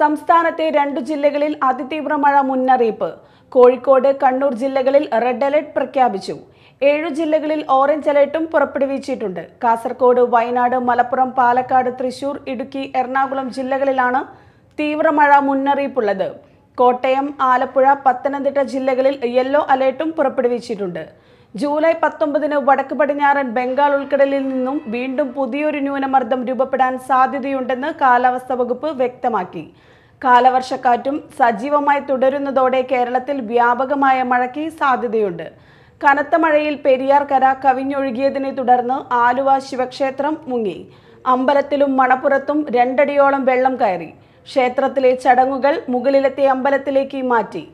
സംസ്ഥാനത്തെ രണ്ടു ജില്ലകളിൽ അതിതീവ്ര മഴ മുന്നറിയിപ്പ് കോഴിക്കോട് കണ്ണൂർ ജില്ലകളിൽ റെഡ് അലർട്ട് പ്രഖ്യാപിച്ചു ഏഴു ജില്ലകളിൽ ഓറഞ്ച് അലർട്ടും പുറപ്പെടുവിച്ചിട്ടുണ്ട് കാസർകോട് വയനാട് മലപ്പുറം പാലക്കാട് തൃശൂർ ഇടുക്കി എറണാകുളം ജില്ലകളിലാണ് തീവ്ര മഴ മുന്നറിയിപ്പുള്ളത് കോട്ടയം ആലപ്പുഴ പത്തനംതിട്ട ജില്ലകളിൽ യെല്ലോ അലേർട്ടും പുറപ്പെടുവിച്ചിട്ടുണ്ട് ജൂലൈ പത്തൊമ്പതിന് വടക്ക് പടിഞ്ഞാറൻ ബംഗാൾ ഉൾക്കടലിൽ നിന്നും വീണ്ടും പുതിയൊരു ന്യൂനമർദ്ദം രൂപപ്പെടാൻ സാധ്യതയുണ്ടെന്ന് കാലാവസ്ഥാ വകുപ്പ് വ്യക്തമാക്കി കാലവർഷക്കാറ്റും സജീവമായി തുടരുന്നതോടെ കേരളത്തിൽ വ്യാപകമായ മഴയ്ക്ക് സാധ്യതയുണ്ട് കനത്ത മഴയിൽ പെരിയാർ കര കവിഞ്ഞൊഴുകിയതിനെ തുടർന്ന് ആലുവ ശിവക്ഷേത്രം മുങ്ങി അമ്പലത്തിലും മണപ്പുറത്തും രണ്ടടിയോളം വെള്ളം കയറി ക്ഷേത്രത്തിലെ ചടങ്ങുകൾ മുകളിലെത്തിയ അമ്പലത്തിലേക്ക് മാറ്റി